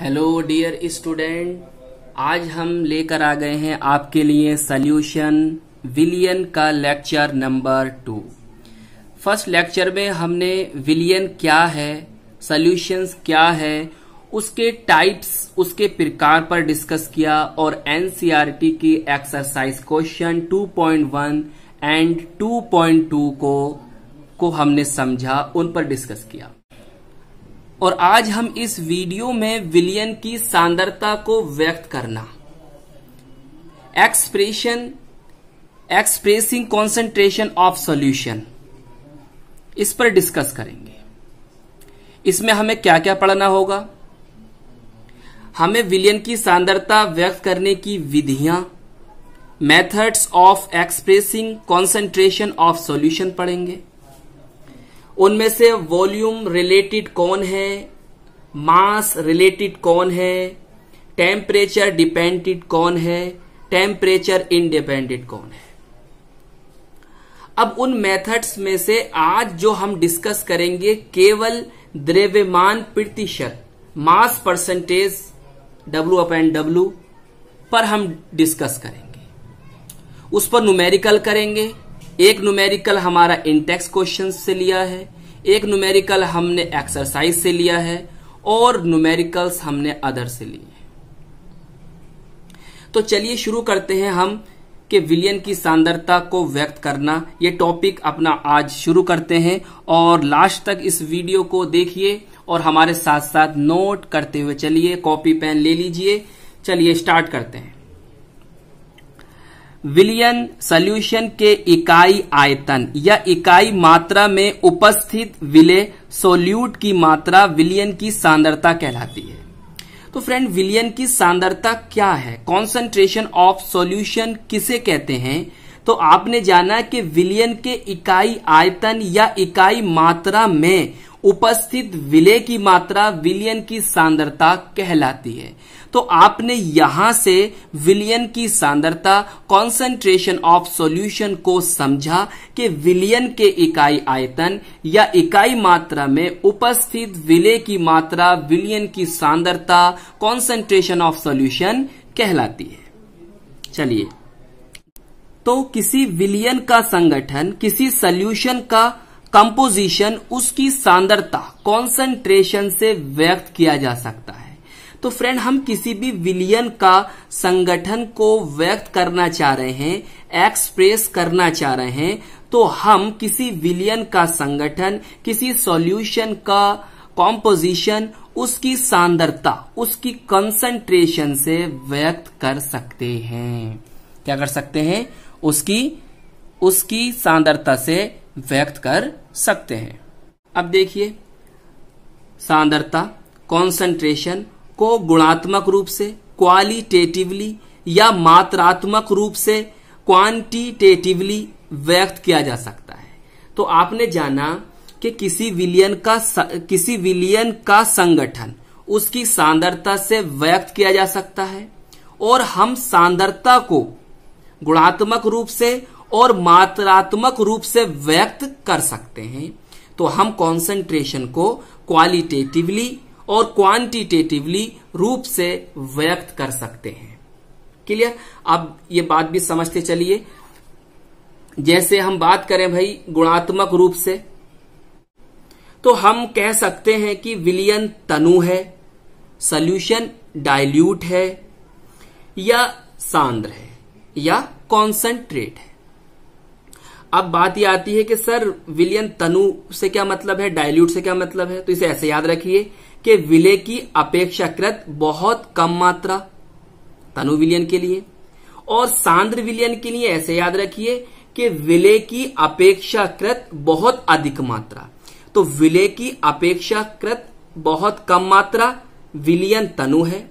hello dear student आज हम लेकर आ गए हैं आपके लिए सल्यूशन विलियन का lecture number two first lecture में हमने विलियन क्या है सल्यूशंस क्या है उसके टाइप्स उसके प्रकार पर डिस्कस किया और एनसीईआरटी e की एक्सरसाइज क्वेश्चन 2.1 एंड 2.2 को को हमने समझा उन पर डिस्कस किया और आज हम इस वीडियो में विलियन की सांदरता को व्यक्त करना expression expressing concentration of solution इस पर डिस्कस करेंगे इसमें हमें क्या क्या पढ़ना होगा हमें विलियन की सांदरता व्यक्त करने की विधियां methods of expressing concentration of solution पढ़ेंगे उनमें से वॉल्यूम रिलेटेड कौन है मास रिलेटेड कौन है टेम्परेचर डिपेंडेड कौन है टेम्परेचर इनडिपेंडेड कौन है अब उन मेथड्स में से आज जो हम डिस्कस करेंगे केवल द्रव्यमान प्रतिशत mass percentage W up and W पर हम डिस्कस करेंगे उस पर न्यूमेरिकल करेंगे एक न्यूमेरिकल हमारा इंटेक्स क्वेश्चन से लिया है एक न्यूमेरिकल हमने एक्सरसाइज से लिया है और न्यूमेरिकल्स हमने अदर से लिए तो चलिए शुरू करते हैं हम के विलियन की सांद्रता को व्यक्त करना ये टॉपिक अपना आज शुरू करते हैं और लास्ट तक इस वीडियो को देखिए और हमारे साथ साथ नोट करते हुए चलिए कॉपी पेन ले लीजिए चलिए स्टार्ट करते हैं विलियन सॉल्यूशन के इकाई आयतन या इकाई मात्रा में उपस्थित विले सोल्यूट की मात्रा विलियन की सांद्रता कहलाती है तो फ्रेंड विलियन की सांद्रता क्या है कॉन्सेंट्रेशन ऑफ सोल्यूशन किसे कहते हैं तो आपने जाना कि विलियन के इकाई आयतन या इकाई मात्रा में उपस्थित विलय की मात्रा विलियन की सांद्रता कहलाती है तो आपने यहां से विलियन की सांद्रता कॉन्सेंट्रेशन ऑफ सॉल्यूशन को समझा कि विलियन के इकाई आयतन या इकाई मात्रा में उपस्थित विलय की मात्रा विलियन की सांद्रता कॉन्सेंट्रेशन ऑफ सॉल्यूशन कहलाती है चलिए तो किसी विलियन का संगठन किसी सॉल्यूशन का कंपोजिशन उसकी सांद्रता कॉन्सेंट्रेशन से व्यक्त किया जा सकता है तो फ्रेंड हम किसी भी विलियन का संगठन को व्यक्त करना चाह रहे हैं एक्सप्रेस करना चाह रहे हैं तो हम किसी विलियन का संगठन किसी सॉल्यूशन का कॉम्पोजिशन उसकी सांद्रता उसकी कंसंट्रेशन से व्यक्त कर सकते हैं क्या कर सकते हैं उसकी उसकी सांद्रता से व्यक्त कर सकते हैं अब देखिए सांद्रता कॉन्सेंट्रेशन को गुणात्मक रूप से क्वालिटेटिवली या मात्रात्मक रूप से क्वांटिटेटिवली व्यक्त किया जा सकता है तो आपने जाना कि किसी विलियन का किसी विलियन का संगठन उसकी सांद्रता से व्यक्त किया जा सकता है और हम सांद्रता को गुणात्मक रूप से और मात्रात्मक रूप से व्यक्त कर सकते हैं तो हम कॉन्सेंट्रेशन को क्वालिटेटिवली और क्वांटिटेटिवली रूप से व्यक्त कर सकते हैं क्लियर अब ये बात भी समझते चलिए जैसे हम बात करें भाई गुणात्मक रूप से तो हम कह सकते हैं कि विलियन तनु है सॉल्यूशन डाइल्यूट है या सांद्र है या कॉन्सेंट्रेट है अब बात यह आती है कि सर विलियन तनु से क्या मतलब है डायल्यूट से क्या मतलब है तो इसे ऐसे याद रखिए कि विलय की अपेक्षाकृत बहुत कम मात्रा तनु विलियन के लिए और सांद्र विलियन के लिए ऐसे याद रखिए कि विलय की अपेक्षाकृत बहुत अधिक मात्रा तो विलय की अपेक्षाकृत बहुत कम मात्रा विलियन तनु है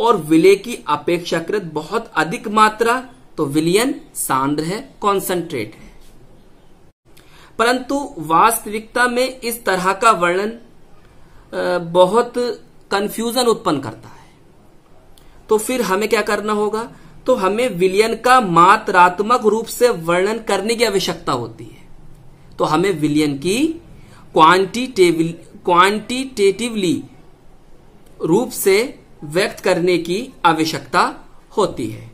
और विलय की अपेक्षाकृत बहुत अधिक मात्रा तो विलियन सांद्र है कॉन्सेंट्रेट है परंतु वास्तविकता में इस तरह का वर्णन बहुत कंफ्यूजन उत्पन्न करता है तो फिर हमें क्या करना होगा तो हमें विलियन का मात्रात्मक रूप से वर्णन करने की आवश्यकता होती है तो हमें विलियन की क्वांटिटेबल क्वांटिटेटिवली रूप से व्यक्त करने की आवश्यकता होती है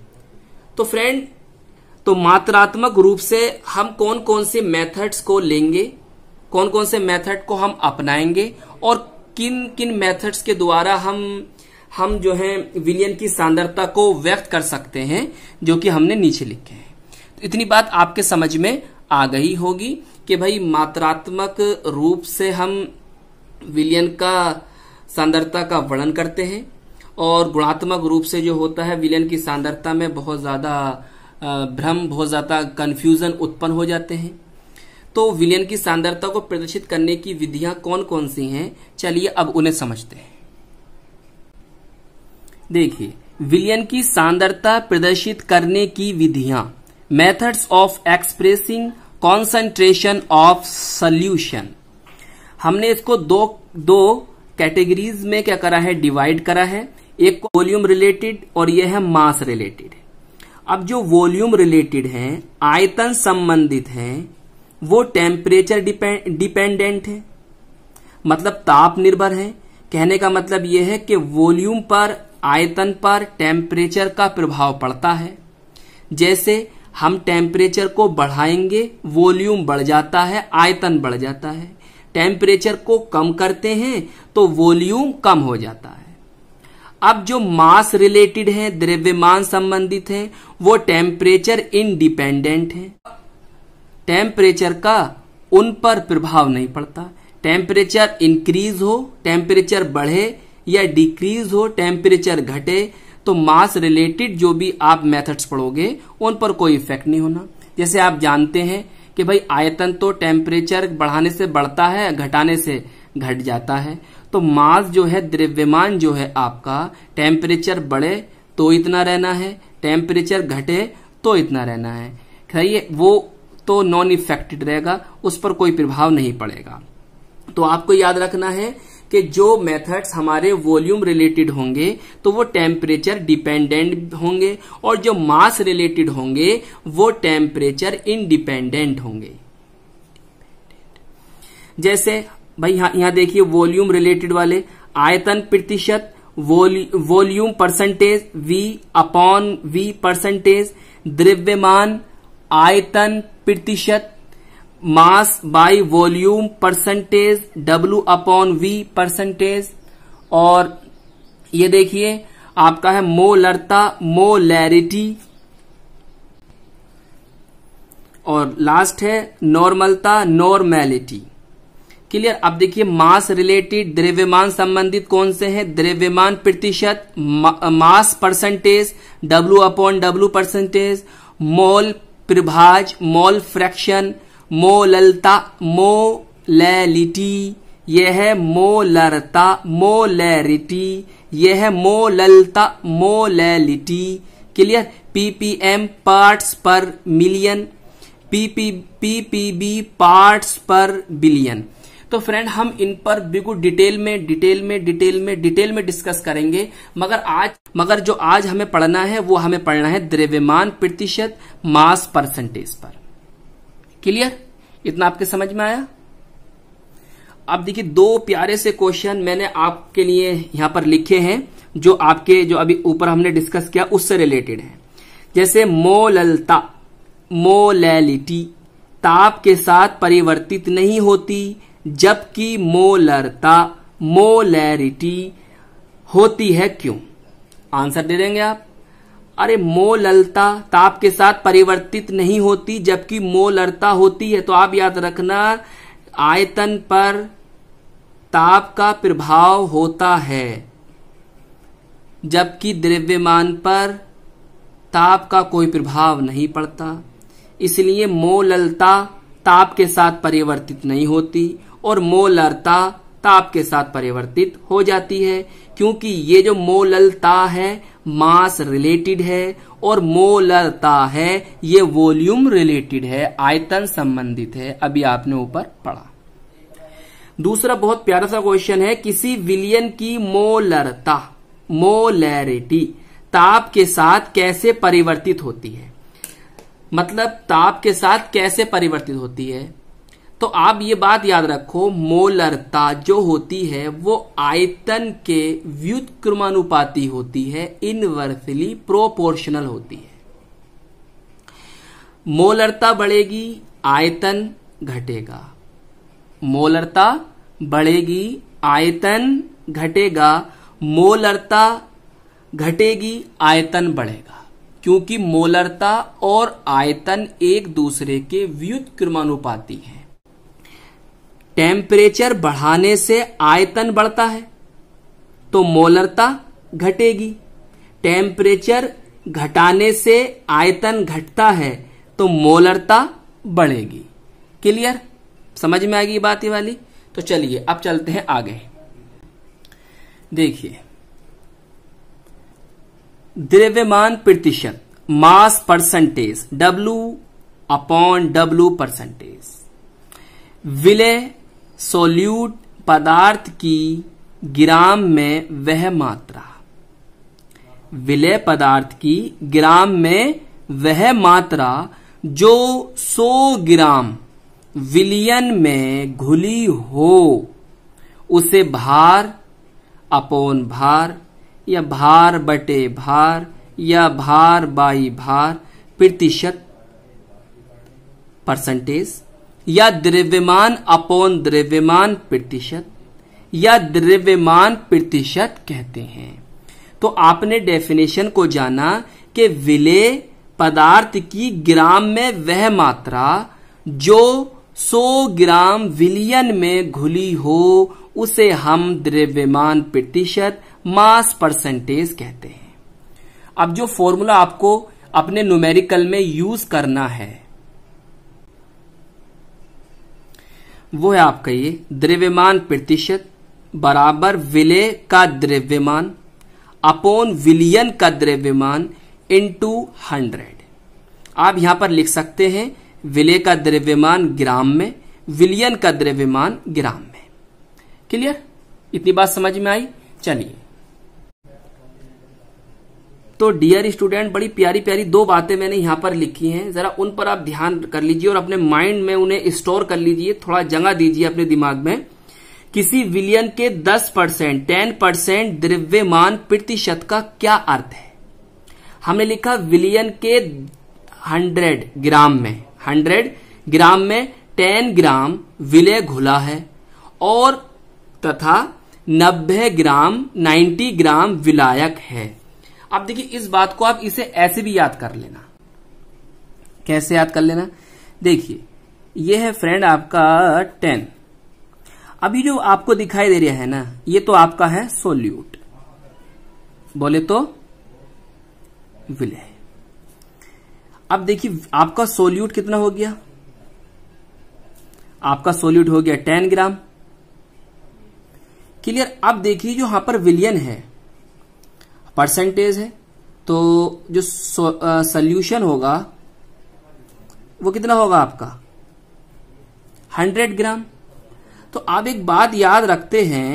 तो फ्रेंड तो मात्रात्मक रूप से हम कौन कौन से मेथड्स को लेंगे कौन कौन से मेथड को हम अपनाएंगे और किन किन मेथड्स के द्वारा हम हम जो है विलियन की सांद्रता को व्यक्त कर सकते हैं जो कि हमने नीचे लिखे हैं तो इतनी बात आपके समझ में आ गई होगी कि भाई मात्रात्मक रूप से हम विलियन का सांद्रता का वर्णन करते हैं और गुणात्मक रूप से जो होता है विलियन की सांद्रता में बहुत ज़्यादा भ्रम बहुत ज़्यादा कन्फ्यूज़न उत्पन्न हो जाते हैं तो विलयन की सांदरता को प्रदर्शित करने की विधियां कौन कौन सी हैं चलिए अब उन्हें समझते हैं देखिए विलयन की सांदरता प्रदर्शित करने की विधियां methods of expressing concentration of solution हमने इसको दो दो कैटेगरीज में क्या करा है डिवाइड करा है एक वॉल्यूम रिलेटेड और यह है मास रिलेटेड अब जो वॉल्यूम रिलेटेड है आयतन संबंधित हैं वो टेम्परेचर डिपेंडेंट है मतलब ताप निर्भर है कहने का मतलब यह है कि वॉल्यूम पर आयतन पर टेम्परेचर का प्रभाव पड़ता है जैसे हम टेम्परेचर को बढ़ाएंगे वॉल्यूम बढ़ जाता है आयतन बढ़ जाता है टेम्परेचर को कम करते हैं तो वॉल्यूम कम हो जाता है अब जो मास रिलेटेड है द्रव्यमान संबंधित है वो टेम्परेचर इनडिपेंडेंट है टेम्परेचर का उन पर प्रभाव नहीं पड़ता टेम्परेचर इंक्रीज हो टेम्परेचर बढ़े या डिक्रीज हो टेम्परेचर घटे तो मास रिलेटेड जो भी आप मेथड्स पढ़ोगे उन पर कोई इफेक्ट नहीं होना जैसे आप जानते हैं कि भाई आयतन तो टेम्परेचर बढ़ाने से बढ़ता है घटाने से घट जाता है तो मास जो है द्रव्यमान जो है आपका टेम्परेचर बढ़े तो इतना रहना है टेम्परेचर घटे तो इतना रहना है खाइए वो तो नॉन इफेक्टेड रहेगा उस पर कोई प्रभाव नहीं पड़ेगा तो आपको याद रखना है कि जो मेथड्स हमारे वॉल्यूम रिलेटेड होंगे तो वो टेम्परेचर डिपेंडेंट होंगे और जो मास रिलेटेड होंगे वो टेम्परेचर इनडिपेंडेंट होंगे जैसे भाई यहाँ यहाँ देखिए वॉल्यूम रिलेटेड वाले आयतन प्रतिशत volume percentage V upon V percentage द्रव्यमान आयतन प्रतिशत mass by volume percentage W upon V percentage और ये देखिए आपका है मोलरता मोलैरिटी और लास्ट है नॉर्मलता नॉर्मैलिटी क्लियर अब देखिए मास रिलेटेड द्रव्यमान संबंधित कौन से हैं द्रव्यमान प्रतिशत mass percentage W upon W percentage mole प्रभाज मोल फ्रैक्शन मोललता मोलैलिटी यह है मोलरता मोलैरिटी यह है मोललता molality clear PPM parts per million PPB parts per billion तो फ्रेंड हम इन पर बिल्कुल डिटेल में डिटेल में डिटेल में डिटेल में डिस्कस करेंगे मगर आज मगर जो आज हमें पढ़ना है वो हमें पढ़ना है द्रव्यमान प्रतिशत मास परसेंटेज पर क्लियर इतना आपके समझ में आया अब देखिए दो प्यारे से क्वेश्चन मैंने आपके लिए यहां पर लिखे हैं जो आपके जो अभी ऊपर हमने डिस्कस किया उससे रिलेटेड है जैसे मोललता मोलैलिटी ताप के साथ परिवर्तित नहीं होती जबकि मोलरता मोलैरिटी होती है क्यों आंसर दे देंगे आप अरे मोललता ताप तो के साथ परिवर्तित नहीं होती जबकि मोलरता होती है तो आप याद रखना आयतन पर ताप का प्रभाव होता है जबकि द्रव्यमान पर ताप का कोई प्रभाव नहीं पड़ता इसलिए मोललता ताप के साथ परिवर्तित नहीं होती और मोलरता ताप के साथ परिवर्तित हो जाती है क्योंकि ये जो मोललता है मास रिलेटेड है और मोलरता है ये वॉल्यूम रिलेटेड है आयतन संबंधित है अभी आपने ऊपर पढ़ा दूसरा बहुत प्यारा सा क्वेश्चन है किसी विलियन की मोलरता मोलैरिटी ताप के साथ कैसे परिवर्तित होती है मतलब ताप के साथ कैसे परिवर्तित होती है तो आप ये बात याद रखो मोलरता जो होती है वो आयतन के व्युत्क्रमानुपाती होती है इनवर्सली प्रोपोर्शनल होती है मोलरता बढ़ेगी आयतन घटेगा मोलरता बढ़ेगी आयतन घटेगा मोलरता घटेगी आयतन बढ़ेगा क्योंकि मोलरता और आयतन एक दूसरे के व्युत्क्रमानुपाती हैं टेम्परेचर बढ़ाने से आयतन बढ़ता है तो मोलरता घटेगी टेम्परेचर घटाने से आयतन घटता है तो मोलरता बढ़ेगी क्लियर समझ में आएगी बात ही वाली तो चलिए अब चलते हैं आगे देखिए द्रव्यमान प्रतिशत mass percentage W upon W percentage विलय सोल्यूट पदार्थ की ग्राम में वह मात्रा विलय पदार्थ की ग्राम में वह मात्रा जो 100 ग्राम विलियन में घुली हो उसे भार अपोन भार या भार बटे भार या भार बाई भार प्रतिशत परसेंटेज या द्रव्यमान अपॉन द्रव्यमान प्रतिशत या द्रव्यमान प्रतिशत कहते हैं तो आपने डेफिनेशन को जाना कि विले पदार्थ की ग्राम में वह मात्रा जो 100 ग्राम विलियन में घुली हो उसे हम द्रव्यमान प्रतिशत मास परसेंटेज कहते हैं अब जो फॉर्मूला आपको अपने न्यूमेरिकल में यूज करना है वो है आपका ये द्रव्यमान प्रतिशत बराबर विलय का द्रव्यमान अपोन विलियन का द्रव्यमान इनटू हंड्रेड आप यहां पर लिख सकते हैं विलय का द्रव्यमान ग्राम में विलियन का द्रव्यमान ग्राम में क्लियर इतनी बात समझ में आई चलिए तो डियर स्टूडेंट बड़ी प्यारी प्यारी दो बातें मैंने यहां पर लिखी हैं जरा उन पर आप ध्यान कर लीजिए और अपने माइंड में उन्हें स्टोर कर लीजिए थोड़ा जगह दीजिए अपने दिमाग में किसी विलियन के 10 परसेंट टेन परसेंट द्रव्यमान प्रतिशत का क्या अर्थ है हमने लिखा विलियन के 100 ग्राम में 100 ग्राम में 10 ग्राम विलय घुला है और तथा 90 ग्राम 90 ग्राम विलायक है अब देखिए इस बात को आप इसे ऐसे भी याद कर लेना कैसे याद कर लेना देखिए ये है फ्रेंड आपका टेन अभी जो आपको दिखाई दे रहा है ना ये तो आपका है सोल्यूट बोले तो विलय अब देखिए आपका सोल्यूट कितना हो गया आपका सोल्यूट हो गया टेन ग्राम क्लियर अब देखिए जो यहां पर विलियन है परसेंटेज है तो जो सोल्यूशन होगा वो कितना होगा आपका 100 ग्राम तो आप एक बात याद रखते हैं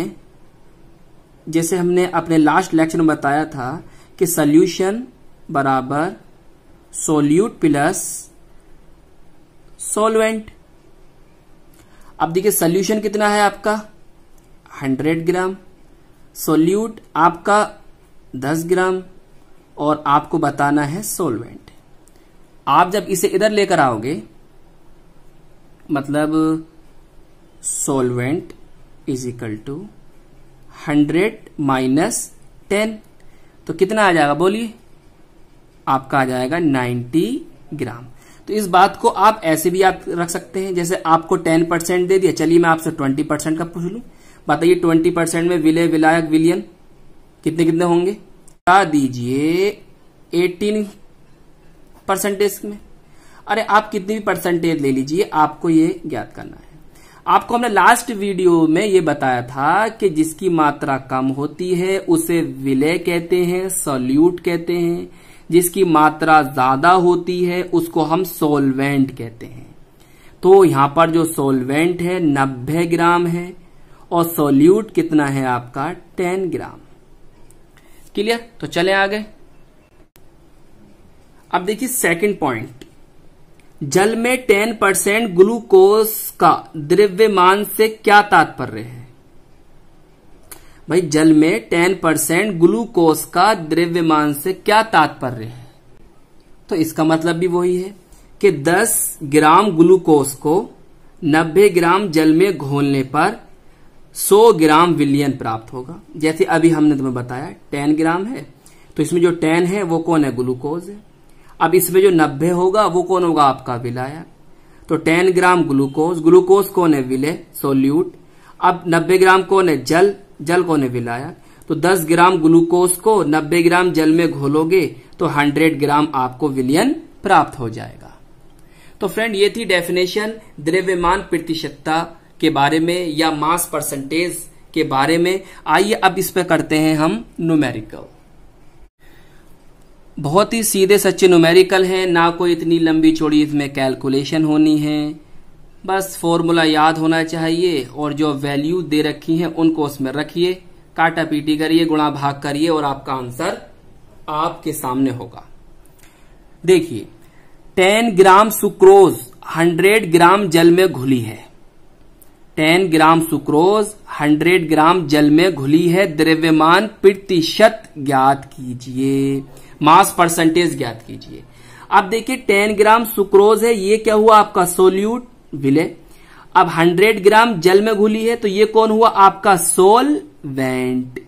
जैसे हमने अपने लास्ट लेक्चर में बताया था कि सोल्यूशन बराबर सोल्यूट प्लस सोलवेंट अब देखिए सोल्यूशन कितना है आपका 100 ग्राम सोल्यूट आपका दस ग्राम और आपको बताना है सोलवेंट आप जब इसे इधर लेकर आओगे मतलब solvent is equal to hundred minus ten तो कितना आ जाएगा बोलिए आपका आ जाएगा नाइन्टी ग्राम तो इस बात को आप ऐसे भी आप रख सकते हैं जैसे आपको टेन परसेंट दे दिया चलिए मैं आपसे ट्वेंटी परसेंट का पूछ लू बताइए ट्वेंटी परसेंट में विलय विलायक विलियन कितने कितने होंगे बता दीजिए एटीन परसेंटेज में अरे आप कितनी भी परसेंटेज ले लीजिए आपको ये ज्ञात करना है आपको हमने लास्ट वीडियो में ये बताया था कि जिसकी मात्रा कम होती है उसे विलय कहते हैं सॉल्यूट कहते हैं जिसकी मात्रा ज्यादा होती है उसको हम सोलवेंट कहते हैं तो यहां पर जो सोलवेंट है नब्बे ग्राम है और सोल्यूट कितना है आपका टेन ग्राम क्लियर तो चले आ गए अब देखिए सेकंड पॉइंट जल में टेन परसेंट ग्लूकोज का द्रव्यमान से क्या तात्पर्य है भाई जल में टेन परसेंट ग्लूकोज का द्रव्यमान से क्या तात्पर्य है तो इसका मतलब भी वही है कि 10 ग्राम ग्लूकोज को 90 ग्राम जल में घोलने पर 100 ग्राम विलियन प्राप्त होगा जैसे अभी हमने तुम्हें बताया 10 ग्राम है तो इसमें जो 10 है वो कौन है ग्लूकोज है अब इसमें जो 90 होगा वो कौन होगा आपका विलायक तो 10 ग्राम ग्लूकोज ग्लूकोज कौन है विलय सोल्यूट अब 90 ग्राम कौन है जल जल कौन है विलायक तो 10 ग्राम ग्लूकोज को 90 ग्राम जल में घोलोगे तो 100 ग्राम आपको विलियन प्राप्त हो जाएगा तो फ्रेंड ये थी डेफिनेशन द्रव्यमान प्रतिशतता के बारे में या मास परसेंटेज के बारे में आइए अब इस पर करते हैं हम न्यूमेरिकल बहुत ही सीधे सच्चे न्यूमेरिकल हैं ना कोई इतनी लंबी चौड़ी इसमें कैलकुलेशन होनी है बस फॉर्मूला याद होना चाहिए और जो वैल्यू दे रखी है उनको उसमें रखिए काटा पीटी करिए गुणा भाग करिए और आपका आंसर आपके सामने होगा देखिए 10 ग्राम सुक्रोज 100 ग्राम जल में घुली है 10 ग्राम सुक्रोज 100 ग्राम जल में घुली है द्रव्यमान प्रतिशत ज्ञात कीजिए मास परसेंटेज ज्ञात कीजिए अब देखिए 10 ग्राम सुक्रोज है ये क्या हुआ आपका सोल्यूट विले अब 100 ग्राम जल में घुली है तो ये कौन हुआ आपका सोलवेंट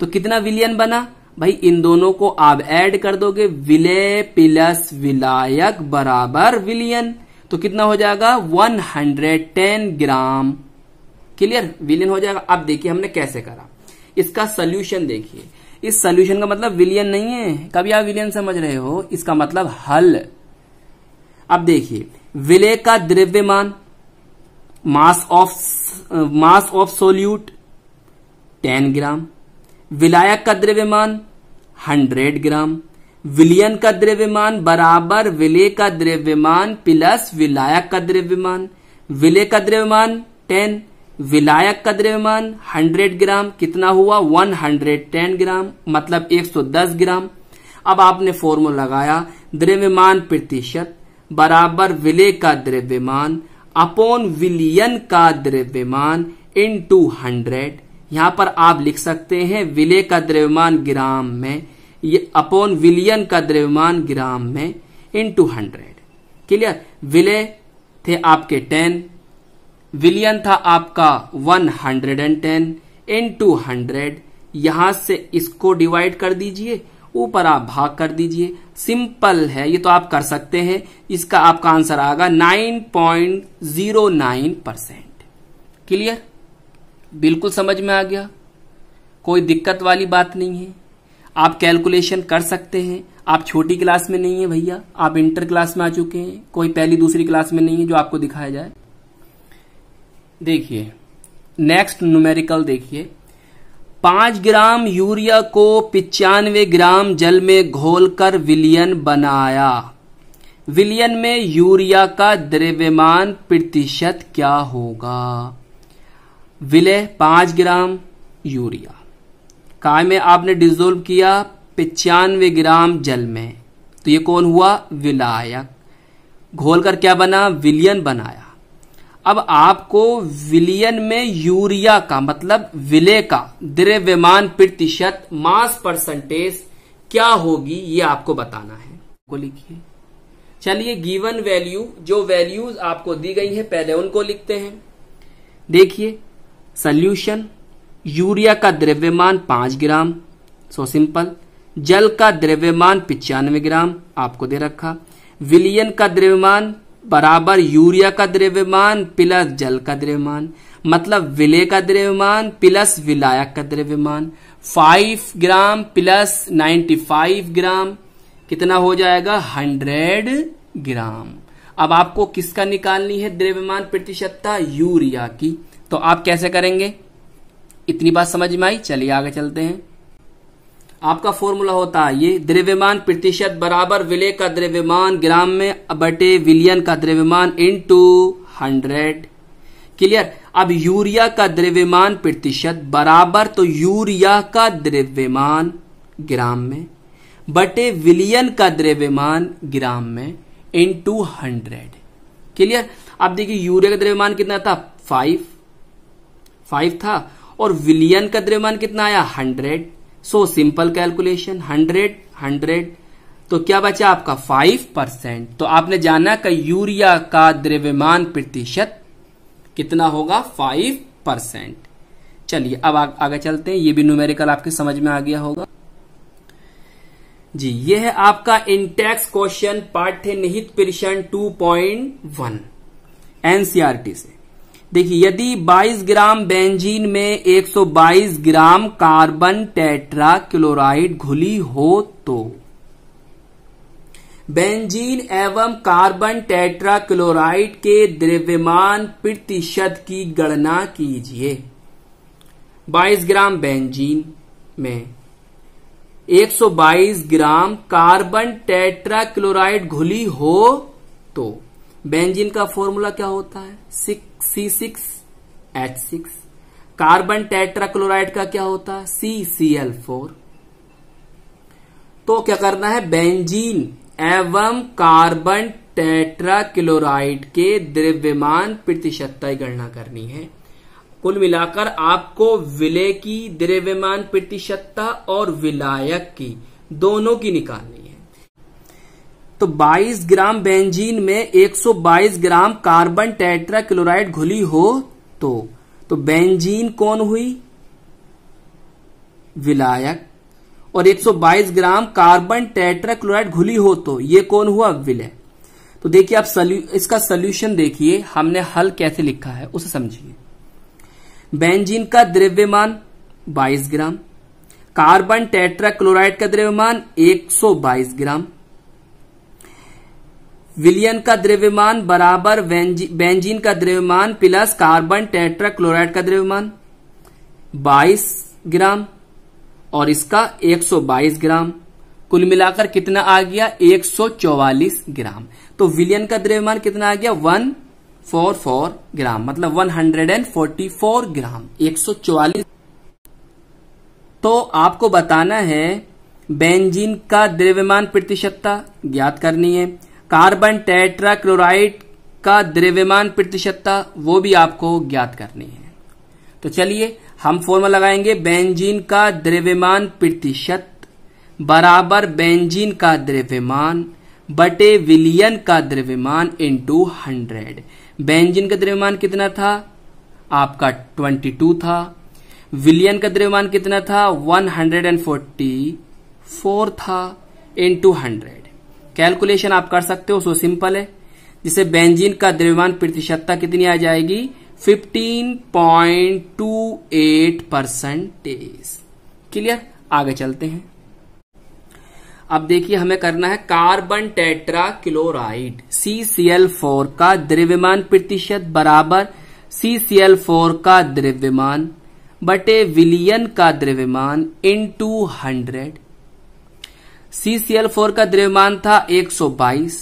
तो कितना विलियन बना भाई इन दोनों को आप ऐड कर दोगे विलय प्लस विलायक बराबर विलियन तो कितना हो जाएगा 110 ग्राम क्लियर विलियन हो जाएगा अब देखिए हमने कैसे करा इसका सोल्यूशन देखिए इस सोल्यूशन का मतलब विलियन नहीं है कभी आप विलियन समझ रहे हो इसका मतलब हल अब देखिए विलय का द्रव्यमान mass of mass of solute ten gram विलायक का द्रव्यमान हंड्रेड ग्राम विलियन का द्रव्यमान बराबर विलय का द्रव्यमान प्लस विलायक का द्रव्यमान विलय का द्रव्यमान टेन विलायक का द्रव्यमान 100 ग्राम कितना हुआ 110 ग्राम मतलब 110 ग्राम अब आपने फॉर्मूला लगाया द्रव्यमान प्रतिशत बराबर विलय का द्रव्यमान अपॉन विलियन का द्रव्यमान इन टू हंड्रेड यहां पर आप लिख सकते हैं विलय का द्रव्यमान ग्राम में ये अपॉन विलियन का द्रव्यमान ग्राम में इन टू हंड्रेड क्लियर विलय थे आपके टेन विलियन था आपका 110 इन टू हंड्रेड यहां से इसको डिवाइड कर दीजिए ऊपर आप भाग कर दीजिए सिंपल है ये तो आप कर सकते हैं इसका आपका आंसर आएगा 9.09 परसेंट क्लियर बिल्कुल समझ में आ गया कोई दिक्कत वाली बात नहीं है आप कैलकुलेशन कर सकते हैं आप छोटी क्लास में नहीं है भैया आप इंटर क्लास में आ चुके हैं कोई पहली दूसरी क्लास में नहीं है जो आपको दिखाया जाए देखिए नेक्स्ट न्यूमेरिकल देखिए पांच ग्राम यूरिया को पिचानवे ग्राम जल में घोलकर विलियन बनाया विलियन में यूरिया का द्रव्यमान प्रतिशत क्या होगा विलय पांच ग्राम यूरिया काय में आपने डिजोल्व किया पिचानवे ग्राम जल में तो ये कौन हुआ विलायक घोलकर क्या बना विलियन बनाया अब आपको विलियन में यूरिया का मतलब विले का द्रव्यमान प्रतिशत मास परसेंटेज क्या होगी ये आपको बताना है को लिखिए चलिए गिवन वैल्यू जो वैल्यूज आपको दी गई है पहले उनको लिखते हैं देखिए सल्यूशन यूरिया का द्रव्यमान पांच ग्राम सो सिंपल जल का द्रव्यमान पिचानवे ग्राम आपको दे रखा विलियन का द्रव्यमान बराबर यूरिया का द्रव्यमान प्लस जल का द्रव्यमान मतलब विलय का द्रव्यमान प्लस विलायक का द्रव्यमान 5 ग्राम प्लस 95 ग्राम कितना हो जाएगा 100 ग्राम अब आपको किसका निकालनी है द्रव्यमान प्रतिशतता यूरिया की तो आप कैसे करेंगे इतनी बात समझ में आई चलिए आगे चलते हैं आपका फॉर्मूला होता है ये द्रव्यमान प्रतिशत बराबर विलय का द्रव्यमान ग्राम में बटे विलियन का द्रव्यमान इन टू हंड्रेड क्लियर अब यूरिया का द्रव्यमान प्रतिशत बराबर तो यूरिया का द्रव्यमान ग्राम में बटे विलियन का द्रव्यमान ग्राम में इन टू हंड्रेड क्लियर अब देखिए यूरिया का द्रव्यमान कितना था फाइव फाइव था और विलियन का द्रव्यमान कितना आया hundred so simple calculation hundred hundred तो क्या बचा आपका फाइव परसेंट तो आपने जाना कि यूरिया का द्रव्यमान प्रतिशत कितना होगा फाइव परसेंट चलिए अब आ, आगे चलते हैं ये भी न्यूमेरिकल आपके समझ में आ गया होगा जी ये है आपका इंटेक्स क्वेश्चन पाठ्य निहित परीक्षण 2.1 एनसीआरटी से देखिए यदि 22 ग्राम बेंजीन में 122 ग्राम कार्बन टेट्रा क्लोराइड घुली हो तो बेंजीन एवं कार्बन टेट्रा क्लोराइड के द्रव्यमान प्रतिशत की गणना कीजिए 22 ग्राम बेंजीन में 122 ग्राम कार्बन टेट्रा क्लोराइड घुली हो तो बेंजीन का फॉर्मूला क्या होता है six C six H six carbon tetrachloride का क्या होता है सी सी एल फोर तो क्या करना है बेंजीन एवं कार्बन टेट्राक्लोराइड के द्रव्यमान प्रतिशतता गणना करनी है कुल मिलाकर आपको विलय की द्रव्यमान प्रतिशतता और विलायक की दोनों की निकालनी है तो 22 ग्राम बेंजीन में 122 ग्राम कार्बन टेट्रा क्लोराइड घुली हो तो तो बेंजीन कौन हुई विलायक और 122 ग्राम कार्बन टेट्रा क्लोराइड घुली हो तो ये कौन हुआ विलय तो देखिए आप सल्यू, इसका सोल्यूशन देखिए हमने हल कैसे लिखा है उसे समझिए बेंजीन का द्रव्यमान 22 ग्राम कार्बन टेट्रा क्लोराइड का द्रव्यमान 122 ग्राम विलियन का द्रव्यमान बराबर बेंजीन का द्रव्यमान प्लस कार्बन टेट्रा क्लोराइड का द्रव्यमान 22 ग्राम और इसका 122 ग्राम कुल मिलाकर कितना आ गया 144 ग्राम तो विलियन का द्रव्यमान कितना आ गया 144 ग्राम मतलब 144 ग्राम 144 तो आपको बताना है बेंजीन का द्रव्यमान प्रतिशतता ज्ञात करनी है कार्बन टेट्रा क्लोराइड का द्रव्यमान प्रतिशतता वो भी आपको ज्ञात करनी है तो चलिए हम फॉर्मूला लगाएंगे बेंजीन का द्रव्यमान प्रतिशत बराबर बेंजीन का द्रव्यमान बटे विलियन का द्रव्यमान इंटू हंड्रेड बेंजीन का द्रव्यमान कितना था आपका ट्वेंटी टू था विलियन का द्रव्यमान कितना था one hundred and forty four था इंटू हंड्रेड कैलकुलेशन आप कर सकते हो सो सिंपल है जिसे बेंजीन का द्रव्यमान प्रतिशतता कितनी आ जाएगी 15.28 परसेंटेज क्लियर आगे चलते हैं अब देखिए हमें करना है कार्बन टेट्रा क्लोराइड CCl4 का द्रव्यमान प्रतिशत बराबर CCl4 का द्रव्यमान बटे विलियन का द्रव्यमान into hundred C C L four का द्रव्यमान था 122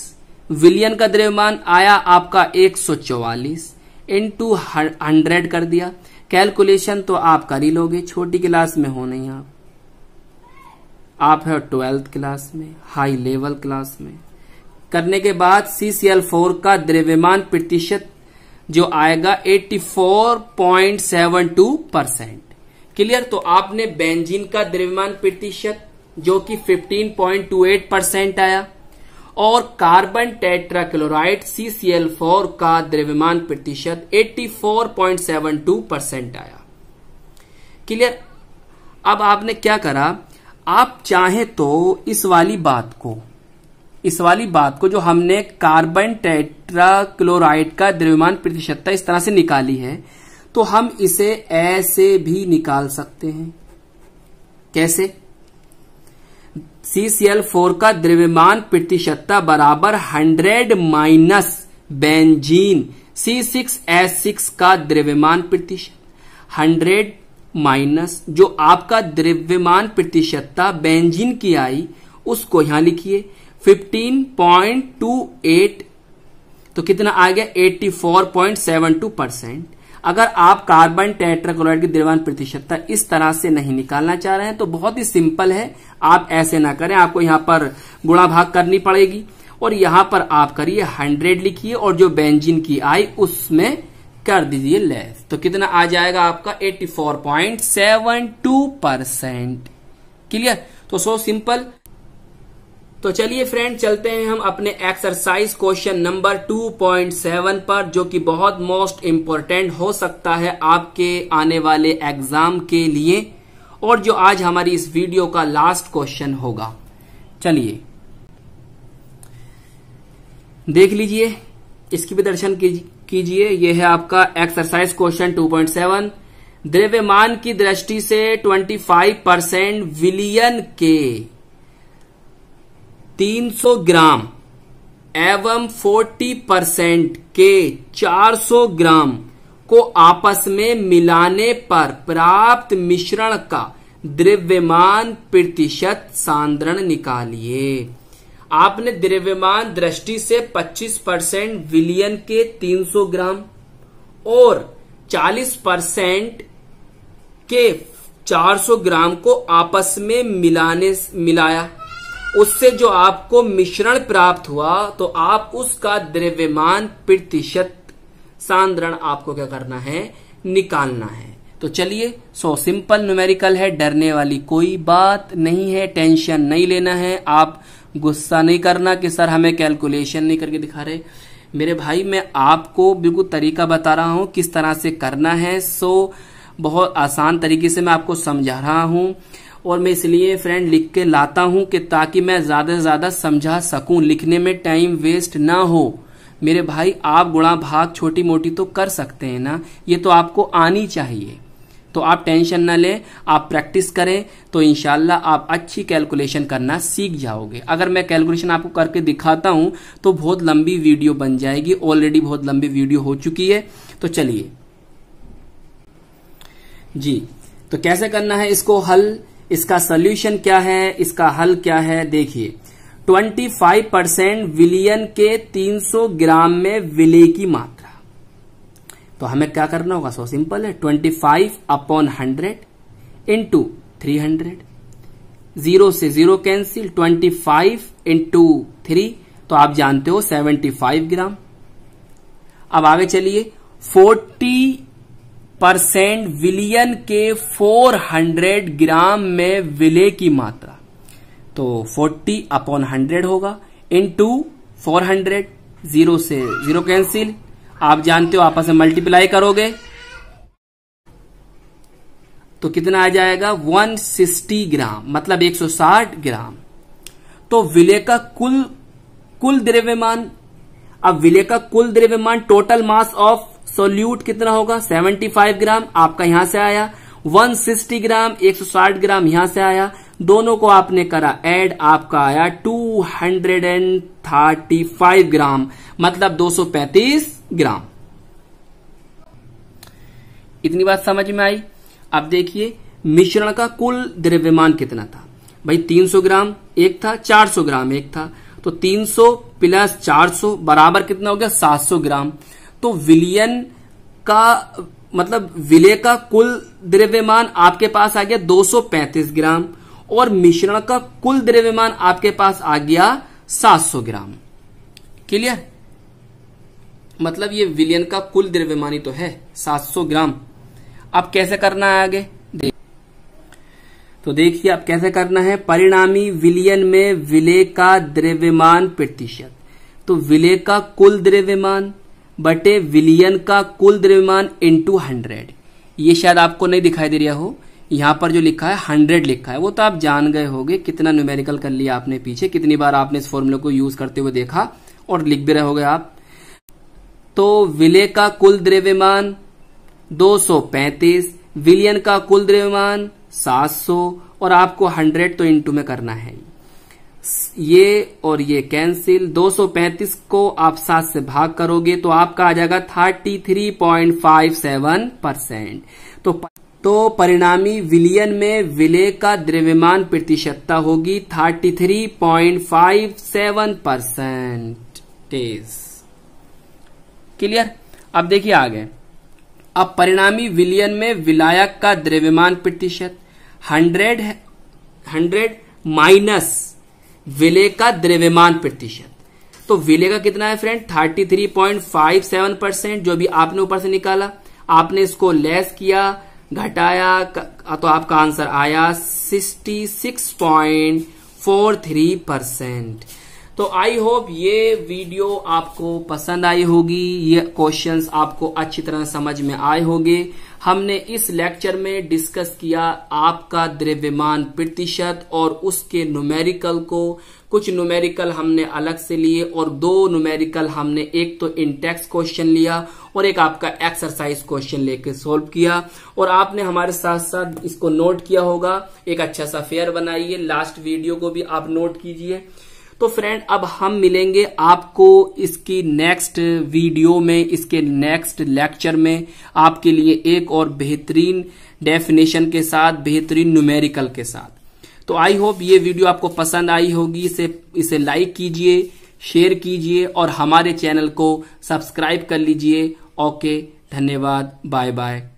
विलियन का द्रव्यमान आया आपका 144 टू हंड्रेड कर दिया कैलकुलेशन तो आप कर ही लोगे छोटी क्लास में हो नहीं आप आप है ट्वेल्थ क्लास में हाई लेवल क्लास में करने के बाद सी सी एल फोर का द्रव्यमान प्रतिशत जो आएगा 84.72 परसेंट क्लियर तो आपने बेंजीन का द्रव्यमान प्रतिशत जो कि 15.28 परसेंट आया और कार्बन टेट्राक्लोराइड CCl4 का द्रव्यमान प्रतिशत 84.72 परसेंट आया क्लियर अब आपने क्या करा आप चाहे तो इस वाली बात को इस वाली बात को जो हमने कार्बन टेट्राक्लोराइड का द्रव्यमान प्रतिशतता इस तरह से निकाली है तो हम इसे ऐसे भी निकाल सकते हैं कैसे CCl4 का द्रव्यमान प्रतिशतता बराबर 100 माइनस बेंजीन सिक्स का द्रव्यमान प्रतिशत 100 माइनस जो आपका द्रव्यमान प्रतिशतता बेंजीन की आई उसको यहां लिखिए 15.28 तो कितना आ गया 84.72 परसेंट अगर आप कार्बन टेट्राक्लोराइड की द्रव्यमान प्रतिशतता इस तरह से नहीं निकालना चाह रहे हैं तो बहुत ही सिंपल है आप ऐसे ना करें आपको यहां पर गुणा भाग करनी पड़ेगी और यहां पर आप करिए हंड्रेड लिखिए और जो बेंजिन की आई उसमें कर दीजिए लेस तो कितना आ जाएगा आपका टू परसेंट क्लियर तो सो सिंपल तो चलिए फ्रेंड चलते हैं हम अपने एक्सरसाइज क्वेश्चन नंबर 2.7 पर जो कि बहुत मोस्ट इम्पोर्टेंट हो सकता है आपके आने वाले एग्जाम के लिए और जो आज हमारी इस वीडियो का लास्ट क्वेश्चन होगा चलिए देख लीजिए इसकी भी दर्शन कीजिए यह है आपका एक्सरसाइज क्वेश्चन 2.7 द्रव्यमान की दृष्टि से 25 परसेंट विलियन के 300 ग्राम एवं 40 परसेंट के 400 ग्राम को आपस में मिलाने पर प्राप्त मिश्रण का द्रव्यमान प्रतिशत सांद्रण निकालिए आपने द्रव्यमान दृष्टि से 25 परसेंट विलियन के 300 ग्राम और 40 परसेंट के 400 ग्राम को आपस में मिलाने मिलाया उससे जो आपको मिश्रण प्राप्त हुआ तो आप उसका द्रव्यमान प्रतिशत सांद्रण आपको क्या करना है निकालना है तो चलिए सो सिंपल न्यूमेरिकल है डरने वाली कोई बात नहीं है टेंशन नहीं लेना है आप गुस्सा नहीं करना कि सर हमें कैलकुलेशन नहीं करके दिखा रहे मेरे भाई मैं आपको बिल्कुल तरीका बता रहा हूं किस तरह से करना है सो बहुत आसान तरीके से मैं आपको समझा रहा हूं और मैं इसलिए फ्रेंड लिख के लाता हूं कि ताकि मैं ज्यादा से ज्यादा समझा सकूं लिखने में टाइम वेस्ट ना हो मेरे भाई आप गुणा भाग छोटी मोटी तो कर सकते हैं ना ये तो आपको आनी चाहिए तो आप टेंशन ना लें आप प्रैक्टिस करें तो इनशाला आप अच्छी कैलकुलेशन करना सीख जाओगे अगर मैं कैलकुलेशन आपको करके दिखाता हूं तो बहुत लंबी वीडियो बन जाएगी ऑलरेडी बहुत लंबी वीडियो हो चुकी है तो चलिए जी तो कैसे करना है इसको हल इसका सोल्यूशन क्या है इसका हल क्या है देखिए 25 परसेंट विलियन के 300 ग्राम में विले की मात्रा तो हमें क्या करना होगा सो सिंपल है 25 upon hundred into three hundred zero से जीरो कैंसिल 25 इंटू थ्री तो आप जानते हो 75 ग्राम अब आगे चलिए परसेंट विलियन के 400 ग्राम में विले की मात्रा तो 40 अपॉन 100 होगा इन टू फोर जीरो से जीरो कैंसिल आप जानते हो आपस में मल्टीप्लाई करोगे तो कितना आ जाएगा 160 ग्राम मतलब 160 ग्राम तो विले का कुल कुल द्रव्यमान अब विले का कुल द्रव्यमान टोटल मास ऑफ सोल्यूट कितना होगा 75 ग्राम आपका यहां से आया 160 ग्राम 160 ग्राम यहां से आया दोनों को आपने करा ऐड आपका आया 235 ग्राम मतलब 235 ग्राम इतनी बात समझ में आई अब देखिए मिश्रण का कुल द्रव्यमान कितना था भाई 300 ग्राम एक था 400 ग्राम एक था तो 300 प्लस 400 बराबर कितना हो गया 700 ग्राम तो विलियन का मतलब विलय का कुल द्रव्यमान आपके पास आ गया 235 ग्राम और मिश्रण का कुल द्रव्यमान आपके पास आ गया 700 ग्राम क्लियर मतलब ये विलियन का कुल द्रव्यमान ही तो है 700 ग्राम अब कैसे करना है आगे तो देखिए अब कैसे करना है परिणामी विलियन में विलय का द्रव्यमान प्रतिशत तो विलय का कुल द्रव्यमान बटे विलियन का कुल द्रव्यमान इंटू हंड्रेड ये शायद आपको नहीं दिखाई दे रहा हो यहाँ पर जो लिखा है हंड्रेड लिखा है वो तो आप जान गए होंगे कितना न्यूमेरिकल कर लिया आपने पीछे कितनी बार आपने इस फॉर्मूले को यूज करते हुए देखा और लिख भी रहे होगे आप तो विले का कुल द्रव्यमान 235 विलियन का कुल द्रव्यमान 700 और आपको 100 तो इंटू में करना है ये और ये कैंसिल 235 को आप सात से भाग करोगे तो आपका आ जाएगा 33.57 परसेंट तो तो परिणामी विलियन में विलय का द्रव्यमान प्रतिशतता होगी 33.57 परसेंट क्लियर अब देखिए आगे अब परिणामी विलियन में विलायक का द्रव्यमान प्रतिशत 100 100 माइनस विले का द्रव्यमान प्रतिशत तो विले का कितना है फ्रेंड 33.57 परसेंट जो भी आपने ऊपर से निकाला आपने इसको लेस किया घटाया तो आपका आंसर आया 66.43 परसेंट तो आई होप ये वीडियो आपको पसंद आई होगी ये क्वेश्चंस आपको अच्छी तरह समझ में आए होंगे हमने इस लेक्चर में डिस्कस किया आपका द्रव्यमान प्रतिशत और उसके न्यूमेरिकल को कुछ न्यूमेरिकल हमने अलग से लिए और दो न्यूमेरिकल हमने एक तो इंटेक्स क्वेश्चन लिया और एक आपका एक्सरसाइज क्वेश्चन लेके सॉल्व किया और आपने हमारे साथ साथ इसको नोट किया होगा एक अच्छा सा फेयर बनाइए लास्ट वीडियो को भी आप नोट कीजिए तो फ्रेंड अब हम मिलेंगे आपको इसकी नेक्स्ट वीडियो में इसके नेक्स्ट लेक्चर में आपके लिए एक और बेहतरीन डेफिनेशन के साथ बेहतरीन न्यूमेरिकल के साथ तो आई होप ये वीडियो आपको पसंद आई होगी इसे इसे लाइक कीजिए शेयर कीजिए और हमारे चैनल को सब्सक्राइब कर लीजिए ओके धन्यवाद बाय बाय